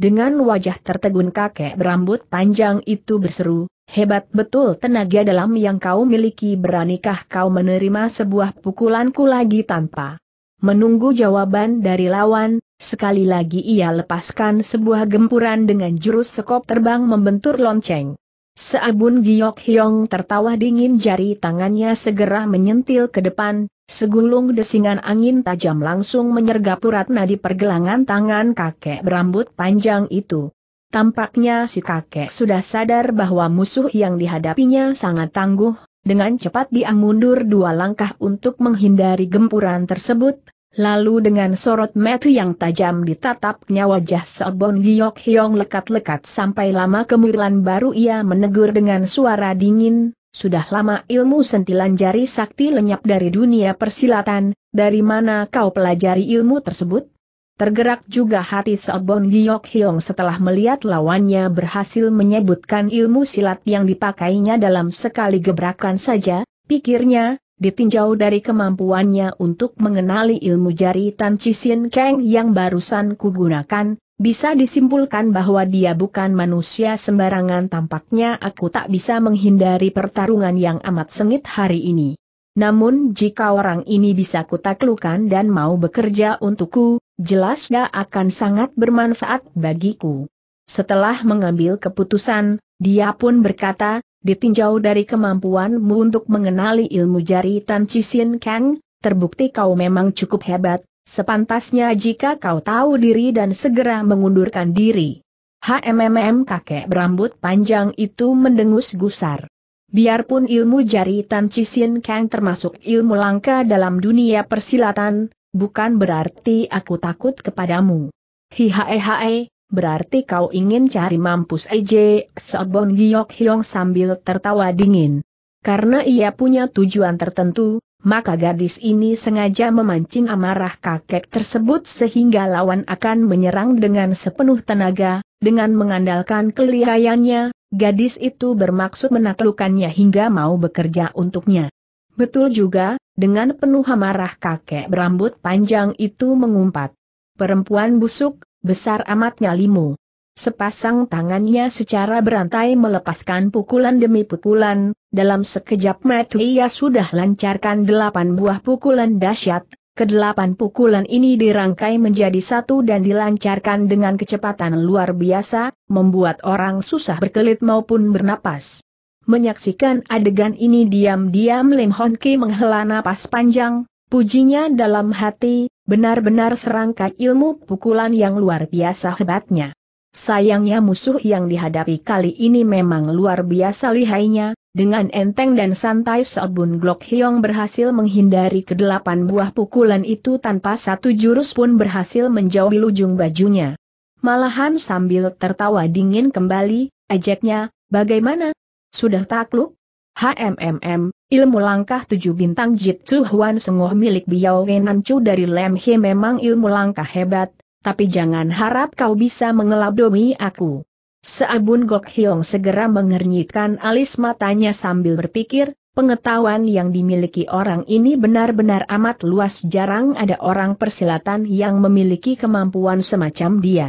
Speaker 1: Dengan wajah tertegun kakek berambut panjang itu berseru, hebat betul tenaga dalam yang kau miliki beranikah kau menerima sebuah pukulanku lagi tanpa menunggu jawaban dari lawan, sekali lagi ia lepaskan sebuah gempuran dengan jurus sekop terbang membentur lonceng. Seabun Giok Hyong tertawa dingin jari tangannya segera menyentil ke depan, segulung desingan angin tajam langsung menyergap urat di pergelangan tangan kakek berambut panjang itu. Tampaknya si kakek sudah sadar bahwa musuh yang dihadapinya sangat tangguh, dengan cepat dia mundur dua langkah untuk menghindari gempuran tersebut, Lalu dengan sorot mata yang tajam ditatapnya wajah Sobon Giok Hyong lekat-lekat sampai lama kemudian baru ia menegur dengan suara dingin, sudah lama ilmu sentilan jari sakti lenyap dari dunia persilatan, dari mana kau pelajari ilmu tersebut? Tergerak juga hati Sobon Giok Hyong setelah melihat lawannya berhasil menyebutkan ilmu silat yang dipakainya dalam sekali gebrakan saja, pikirnya, ditinjau dari kemampuannya untuk mengenali ilmu Tan Cisin Kang yang barusan kugunakan, bisa disimpulkan bahwa dia bukan manusia sembarangan tampaknya aku tak bisa menghindari pertarungan yang amat sengit hari ini. Namun jika orang ini bisa kutaklukan dan mau bekerja untukku, jelas dia akan sangat bermanfaat bagiku. Setelah mengambil keputusan, dia pun berkata, ditinjau dari kemampuanmu untuk mengenali ilmu jari Tan Cixin Kang, terbukti kau memang cukup hebat, sepantasnya jika kau tahu diri dan segera mengundurkan diri. HMMM kakek berambut panjang itu mendengus gusar. Biarpun ilmu jari Tan Cixin Kang termasuk ilmu langka dalam dunia persilatan, bukan berarti aku takut kepadamu. Hihaehae, berarti kau ingin cari mampus Eje, Sobon Giok Hyong sambil tertawa dingin. Karena ia punya tujuan tertentu, maka gadis ini sengaja memancing amarah kakek tersebut sehingga lawan akan menyerang dengan sepenuh tenaga, dengan mengandalkan kelihayannya, gadis itu bermaksud menaklukkannya hingga mau bekerja untuknya. Betul juga, dengan penuh amarah kakek berambut panjang itu mengumpat. Perempuan busuk, Besar amatnya limu. Sepasang tangannya secara berantai melepaskan pukulan demi pukulan, dalam sekejap mata ia sudah lancarkan delapan buah pukulan dahsyat, kedelapan pukulan ini dirangkai menjadi satu dan dilancarkan dengan kecepatan luar biasa, membuat orang susah berkelit maupun bernapas. Menyaksikan adegan ini diam-diam Lim Hon Ki menghela napas panjang, Pujinya dalam hati, benar-benar serangka ilmu pukulan yang luar biasa hebatnya. Sayangnya musuh yang dihadapi kali ini memang luar biasa lihainya, dengan enteng dan santai Sobun Glock Hyong berhasil menghindari kedelapan buah pukulan itu tanpa satu jurus pun berhasil menjauhi lujung bajunya. Malahan sambil tertawa dingin kembali, ajaknya, bagaimana? Sudah takluk? HMMM, ilmu langkah tujuh bintang Jitsu Huan Sengoh milik Biao Wenancu dari Lem He memang ilmu langkah hebat, tapi jangan harap kau bisa mengelabdomi aku. Seabun Gok Hyong segera mengernyitkan alis matanya sambil berpikir, pengetahuan yang dimiliki orang ini benar-benar amat luas jarang ada orang persilatan yang memiliki kemampuan semacam dia.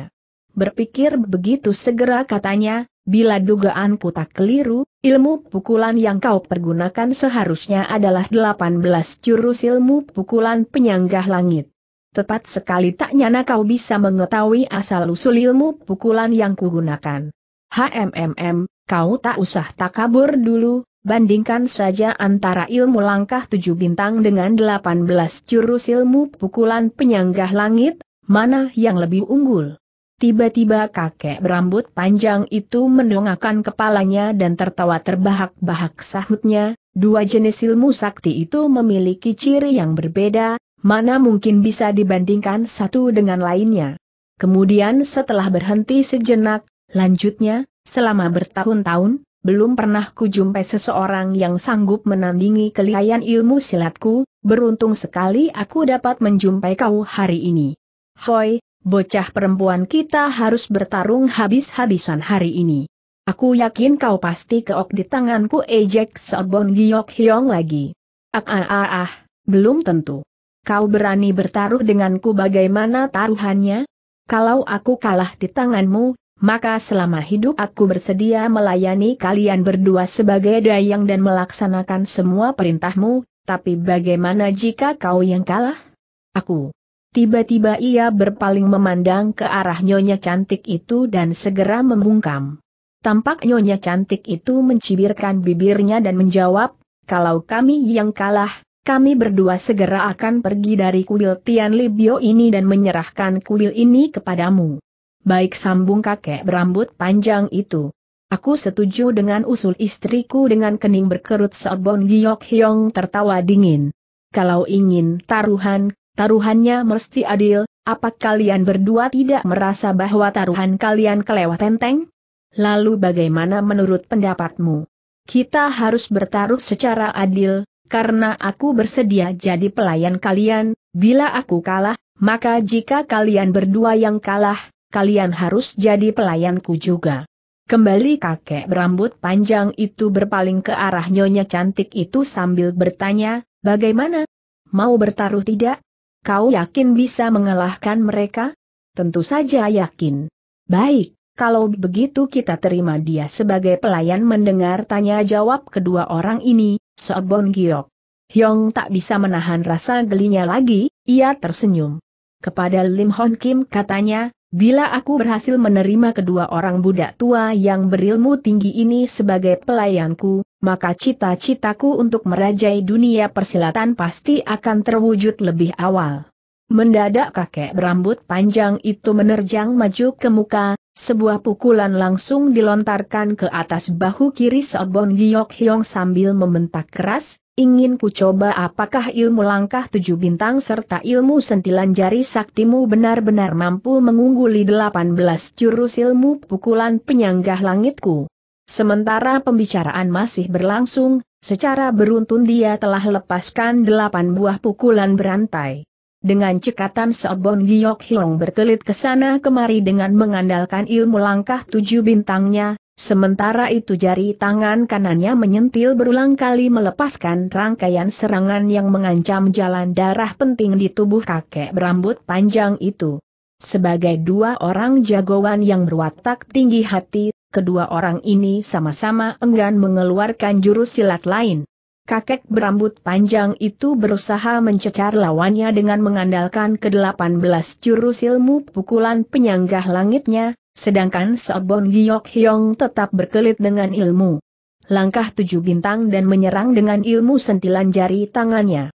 Speaker 1: Berpikir begitu segera katanya, bila dugaanku tak keliru, ilmu pukulan yang kau pergunakan seharusnya adalah 18 jurus ilmu pukulan penyanggah langit. Tepat sekali tak nyana kau bisa mengetahui asal-usul ilmu pukulan yang kugunakan. HMMM, kau tak usah takabur dulu, Bandingkan saja antara ilmu langkah tujuh bintang dengan 18 belas jurus ilmu pukulan penyanggah langit, mana yang lebih unggul. Tiba-tiba kakek berambut panjang itu mendongakkan kepalanya dan tertawa terbahak-bahak sahutnya, dua jenis ilmu sakti itu memiliki ciri yang berbeda, mana mungkin bisa dibandingkan satu dengan lainnya. Kemudian setelah berhenti sejenak, lanjutnya, selama bertahun-tahun, belum pernah kujumpai seseorang yang sanggup menandingi kelihayan ilmu silatku, beruntung sekali aku dapat menjumpai kau hari ini. Hoi, bocah perempuan kita harus bertarung habis-habisan hari ini. Aku yakin kau pasti keok di tanganku ejek seobong Giok Hyong lagi. Ah ah ah ah, belum tentu. Kau berani bertaruh denganku bagaimana taruhannya? Kalau aku kalah di tanganmu, maka selama hidup aku bersedia melayani kalian berdua sebagai dayang dan melaksanakan semua perintahmu, tapi bagaimana jika kau yang kalah? Aku Tiba-tiba ia berpaling memandang ke arah nyonya cantik itu dan segera membungkam. Tampak nyonya cantik itu mencibirkan bibirnya dan menjawab, kalau kami yang kalah, kami berdua segera akan pergi dari kuil Tian ini dan menyerahkan kuil ini kepadamu. Baik sambung kakek berambut panjang itu. Aku setuju dengan usul istriku dengan kening berkerut Sobon Giok Hyong tertawa dingin. Kalau ingin taruhan, Taruhannya mesti adil, apa kalian berdua tidak merasa bahwa taruhan kalian kelewat enteng? Lalu bagaimana menurut pendapatmu? Kita harus bertaruh secara adil, karena aku bersedia jadi pelayan kalian, bila aku kalah, maka jika kalian berdua yang kalah, kalian harus jadi pelayanku juga. Kembali kakek berambut panjang itu berpaling ke arah nyonya cantik itu sambil bertanya, bagaimana? Mau bertaruh tidak? Kau yakin bisa mengalahkan mereka? Tentu saja yakin. Baik, kalau begitu kita terima dia sebagai pelayan mendengar tanya jawab kedua orang ini, Sobon Giok. Hyong tak bisa menahan rasa gelinya lagi, ia tersenyum. Kepada Lim Hon Kim katanya, bila aku berhasil menerima kedua orang budak tua yang berilmu tinggi ini sebagai pelayanku, maka cita-citaku untuk merajai dunia persilatan pasti akan terwujud lebih awal. Mendadak kakek berambut panjang itu menerjang maju ke muka, sebuah pukulan langsung dilontarkan ke atas bahu kiri Sobon Giok Hyong sambil membentak keras, ingin ku coba apakah ilmu langkah tujuh bintang serta ilmu sentilan jari saktimu benar-benar mampu mengungguli delapan belas jurus ilmu pukulan penyanggah langitku. Sementara pembicaraan masih berlangsung, secara beruntun dia telah lepaskan delapan buah pukulan berantai. Dengan cekatan Seobon Giyok Hiong berkelit ke sana kemari dengan mengandalkan ilmu langkah tujuh bintangnya, sementara itu jari tangan kanannya menyentil berulang kali melepaskan rangkaian serangan yang mengancam jalan darah penting di tubuh kakek berambut panjang itu. Sebagai dua orang jagoan yang berwatak tinggi hati, kedua orang ini sama-sama enggan mengeluarkan jurus silat lain. Kakek berambut panjang itu berusaha mencecar lawannya dengan mengandalkan ke-18 jurus ilmu pukulan penyanggah langitnya, sedangkan Sobon Giyok Hyong tetap berkelit dengan ilmu. Langkah tujuh bintang dan menyerang dengan ilmu sentilan jari tangannya.